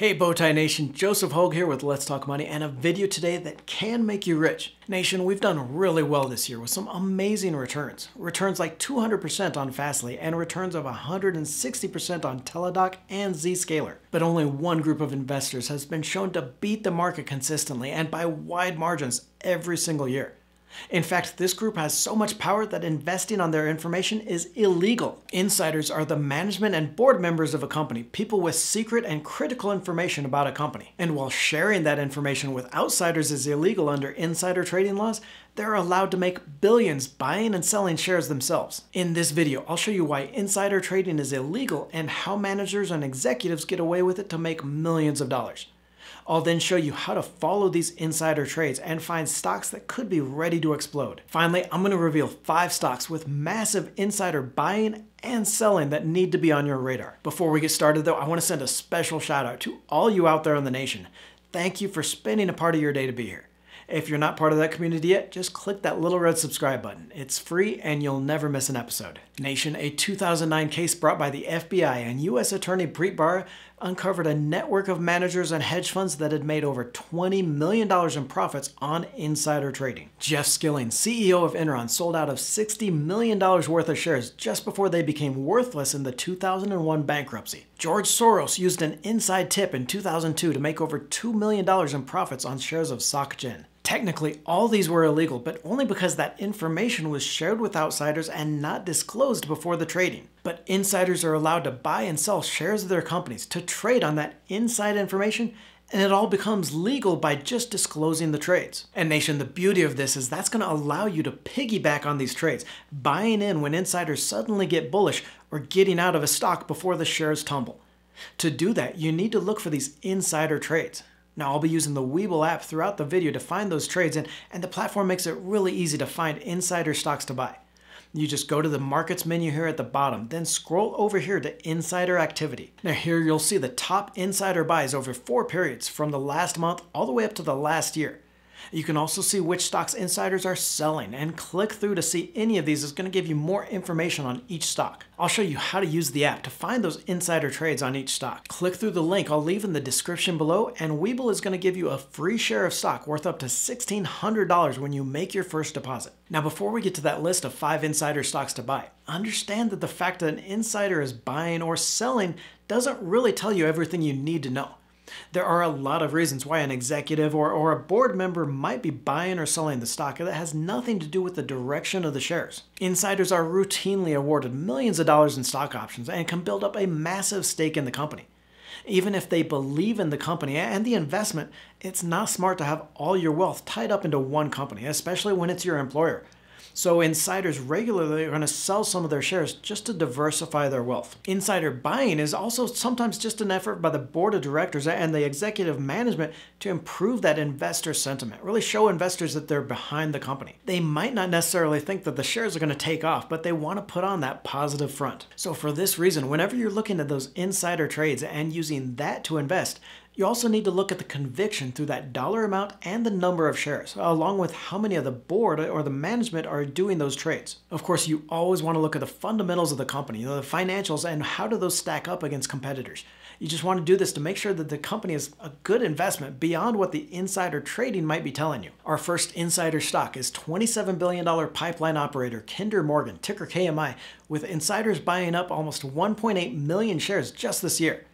Hey Bowtie Nation, Joseph Hogue here with Let's Talk Money and a video today that can make you rich. Nation, we've done really well this year with some amazing returns. Returns like 200% on Fastly and returns of 160% on TeleDoc and Zscaler. But only one group of investors has been shown to beat the market consistently and by wide margins every single year. In fact, this group has so much power that investing on their information is illegal. Insiders are the management and board members of a company, people with secret and critical information about a company. And while sharing that information with outsiders is illegal under insider trading laws, they're allowed to make billions buying and selling shares themselves. In this video, I'll show you why insider trading is illegal and how managers and executives get away with it to make millions of dollars. I'll then show you how to follow these insider trades and find stocks that could be ready to explode. Finally, I'm gonna reveal five stocks with massive insider buying and selling that need to be on your radar. Before we get started though, I wanna send a special shout out to all you out there in the nation. Thank you for spending a part of your day to be here. If you're not part of that community yet, just click that little red subscribe button. It's free and you'll never miss an episode. Nation, a 2009 case brought by the FBI and U.S. Attorney Preet Barra uncovered a network of managers and hedge funds that had made over $20 million in profits on insider trading. Jeff Skilling, CEO of Enron, sold out of $60 million worth of shares just before they became worthless in the 2001 bankruptcy. George Soros used an inside tip in 2002 to make over $2 million in profits on shares of SocGen. Technically, all these were illegal, but only because that information was shared with outsiders and not disclosed before the trading. But insiders are allowed to buy and sell shares of their companies, to trade on that inside information, and it all becomes legal by just disclosing the trades. And Nation, the beauty of this is that's going to allow you to piggyback on these trades, buying in when insiders suddenly get bullish or getting out of a stock before the shares tumble. To do that, you need to look for these insider trades. Now, I'll be using the Weeble app throughout the video to find those trades, and, and the platform makes it really easy to find insider stocks to buy you just go to the markets menu here at the bottom, then scroll over here to insider activity. Now here you'll see the top insider buys over four periods from the last month all the way up to the last year. You can also see which stocks insiders are selling and click through to see any of these is going to give you more information on each stock. I'll show you how to use the app to find those insider trades on each stock. Click through the link I'll leave in the description below and Webull is going to give you a free share of stock worth up to $1,600 when you make your first deposit. Now before we get to that list of five insider stocks to buy, understand that the fact that an insider is buying or selling doesn't really tell you everything you need to know. There are a lot of reasons why an executive or, or a board member might be buying or selling the stock that has nothing to do with the direction of the shares. Insiders are routinely awarded millions of dollars in stock options and can build up a massive stake in the company. Even if they believe in the company and the investment, it's not smart to have all your wealth tied up into one company, especially when it's your employer. So insiders regularly are going to sell some of their shares just to diversify their wealth. Insider buying is also sometimes just an effort by the board of directors and the executive management to improve that investor sentiment, really show investors that they're behind the company. They might not necessarily think that the shares are going to take off, but they want to put on that positive front. So for this reason, whenever you're looking at those insider trades and using that to invest, you also need to look at the conviction through that dollar amount and the number of shares, along with how many of the board or the management are doing those trades. Of course, you always want to look at the fundamentals of the company, the financials, and how do those stack up against competitors. You just want to do this to make sure that the company is a good investment beyond what the insider trading might be telling you. Our first insider stock is $27 billion pipeline operator Kinder Morgan, ticker KMI, with insiders buying up almost 1.8 million shares just this year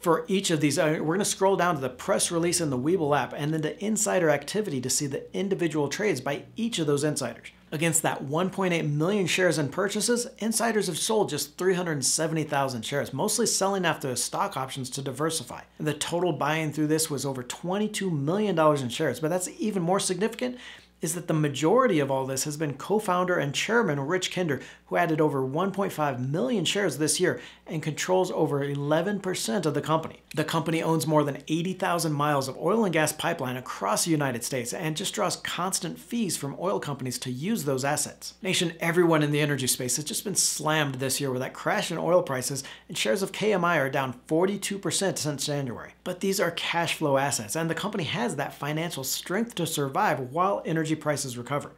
for each of these. Uh, we're going to scroll down to the press release in the Weeble app and then to insider activity to see the individual trades by each of those insiders. Against that 1.8 million shares in purchases, insiders have sold just 370,000 shares, mostly selling after stock options to diversify. And the total buying through this was over $22 million in shares, but that's even more significant is that the majority of all this has been co-founder and chairman Rich Kinder, who added over 1.5 million shares this year and controls over 11% of the company. The company owns more than 80,000 miles of oil and gas pipeline across the United States and just draws constant fees from oil companies to use those assets. Nation, everyone in the energy space has just been slammed this year with that crash in oil prices and shares of KMI are down 42% since January. But these are cash flow assets and the company has that financial strength to survive while energy energy prices recover.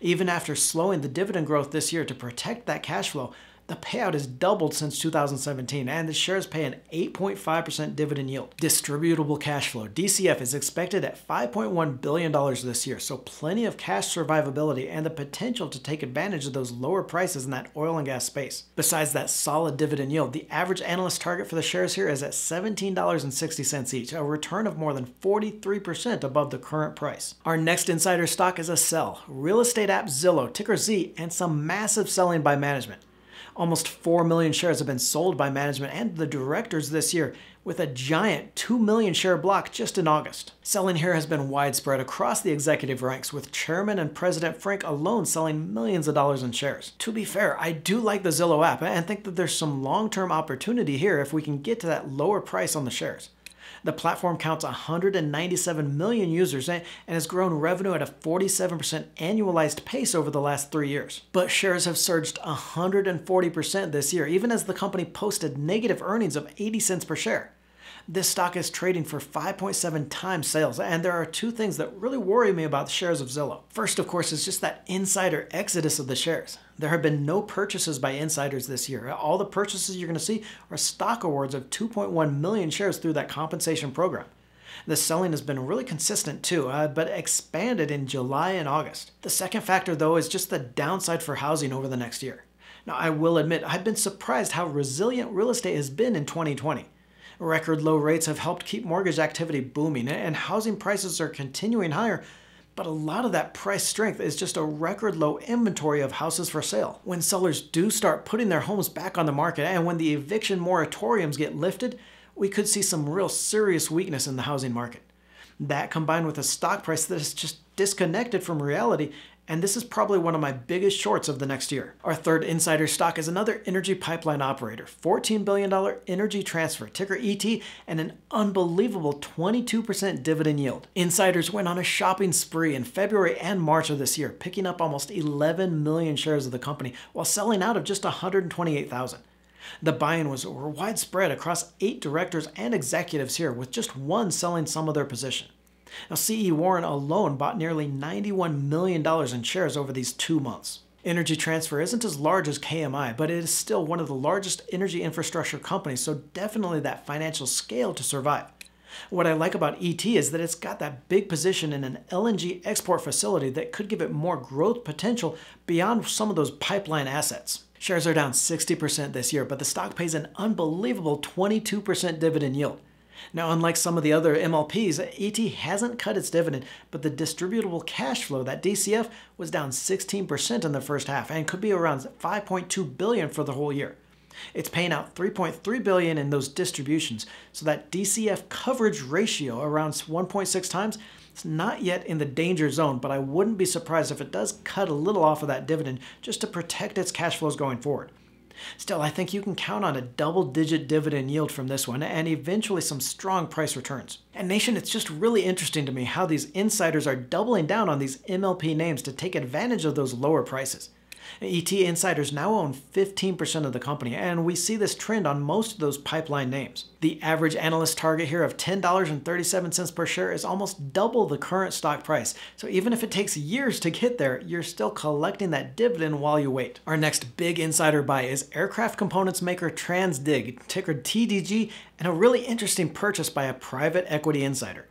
Even after slowing the dividend growth this year to protect that cash flow, the payout has doubled since 2017, and the shares pay an 8.5% dividend yield. Distributable cash flow, DCF, is expected at $5.1 billion this year, so plenty of cash survivability and the potential to take advantage of those lower prices in that oil and gas space. Besides that solid dividend yield, the average analyst target for the shares here is at $17.60 each, a return of more than 43% above the current price. Our next insider stock is a sell, real estate app Zillow, ticker Z, and some massive selling by management. Almost 4 million shares have been sold by management and the directors this year, with a giant 2 million share block just in August. Selling here has been widespread across the executive ranks, with Chairman and President Frank alone selling millions of dollars in shares. To be fair, I do like the Zillow app and think that there's some long-term opportunity here if we can get to that lower price on the shares. The platform counts 197 million users and has grown revenue at a 47% annualized pace over the last three years. But shares have surged 140% this year, even as the company posted negative earnings of 80 cents per share. This stock is trading for 5.7 times sales. And there are two things that really worry me about the shares of Zillow. First, of course, is just that insider exodus of the shares. There have been no purchases by insiders this year. All the purchases you're going to see are stock awards of 2.1 million shares through that compensation program. The selling has been really consistent too, uh, but expanded in July and August. The second factor though is just the downside for housing over the next year. Now I will admit, I've been surprised how resilient real estate has been in 2020. Record low rates have helped keep mortgage activity booming, and housing prices are continuing higher, but a lot of that price strength is just a record low inventory of houses for sale. When sellers do start putting their homes back on the market and when the eviction moratoriums get lifted, we could see some real serious weakness in the housing market. That combined with a stock price that is just disconnected from reality and this is probably one of my biggest shorts of the next year. Our third insider stock is another energy pipeline operator, $14 billion energy transfer, ticker ET, and an unbelievable 22% dividend yield. Insiders went on a shopping spree in February and March of this year, picking up almost 11 million shares of the company while selling out of just 128,000. The buy-in was widespread across eight directors and executives here, with just one selling some of their position. Now, C.E. Warren alone bought nearly $91 million in shares over these two months. Energy Transfer isn't as large as KMI, but it is still one of the largest energy infrastructure companies, so definitely that financial scale to survive. What I like about ET is that it's got that big position in an LNG export facility that could give it more growth potential beyond some of those pipeline assets. Shares are down 60% this year, but the stock pays an unbelievable 22% dividend yield. Now, unlike some of the other MLPs, ET hasn't cut its dividend, but the distributable cash flow, that DCF, was down 16% in the first half and could be around 5.2 billion for the whole year. It's paying out 3.3 billion in those distributions, so that DCF coverage ratio around 1.6 times, it's not yet in the danger zone, but I wouldn't be surprised if it does cut a little off of that dividend just to protect its cash flows going forward. Still, I think you can count on a double-digit dividend yield from this one and eventually some strong price returns. And Nation, it's just really interesting to me how these insiders are doubling down on these MLP names to take advantage of those lower prices. ET insiders now own 15% of the company, and we see this trend on most of those pipeline names. The average analyst target here of $10.37 per share is almost double the current stock price. So even if it takes years to get there, you're still collecting that dividend while you wait. Our next big insider buy is aircraft components maker Transdig, ticker TDG, and a really interesting purchase by a private equity insider.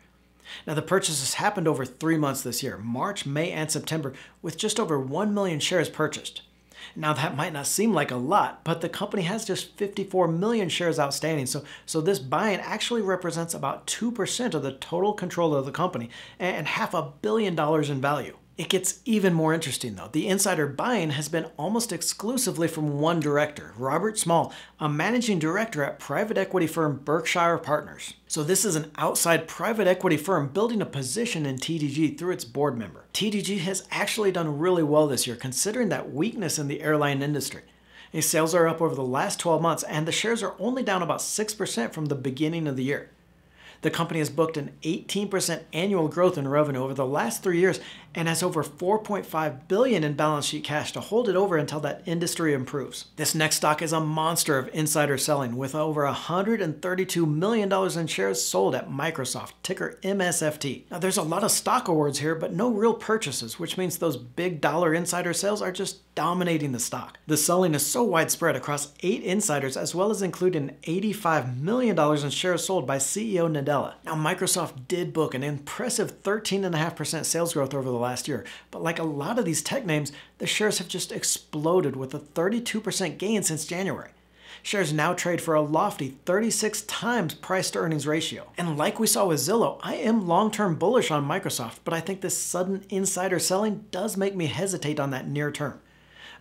Now the purchases happened over three months this year, March, May, and September, with just over 1 million shares purchased. Now that might not seem like a lot, but the company has just 54 million shares outstanding, so, so this buy-in actually represents about 2% of the total control of the company and half a billion dollars in value. It gets even more interesting, though. The insider buying has been almost exclusively from one director, Robert Small, a managing director at private equity firm Berkshire Partners. So, this is an outside private equity firm building a position in TDG through its board member. TDG has actually done really well this year, considering that weakness in the airline industry. Its sales are up over the last 12 months, and the shares are only down about 6% from the beginning of the year. The company has booked an 18% annual growth in revenue over the last three years and has over 4.5 billion in balance sheet cash to hold it over until that industry improves. This next stock is a monster of insider selling with over $132 million in shares sold at Microsoft, ticker MSFT. Now there's a lot of stock awards here, but no real purchases, which means those big dollar insider sales are just dominating the stock. The selling is so widespread across eight insiders, as well as including $85 million in shares sold by CEO Nadella. Now Microsoft did book an impressive 13.5% sales growth over the last year. But like a lot of these tech names, the shares have just exploded with a 32% gain since January. Shares now trade for a lofty 36 times price to earnings ratio. And like we saw with Zillow, I am long term bullish on Microsoft, but I think this sudden insider selling does make me hesitate on that near term.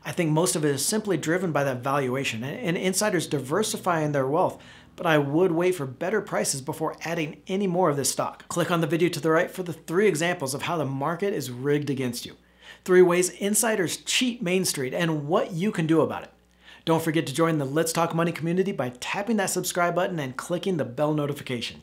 I think most of it is simply driven by that valuation and insiders diversifying their wealth but I would wait for better prices before adding any more of this stock. Click on the video to the right for the three examples of how the market is rigged against you. Three ways insiders cheat Main Street and what you can do about it. Don't forget to join the Let's Talk Money community by tapping that subscribe button and clicking the bell notification.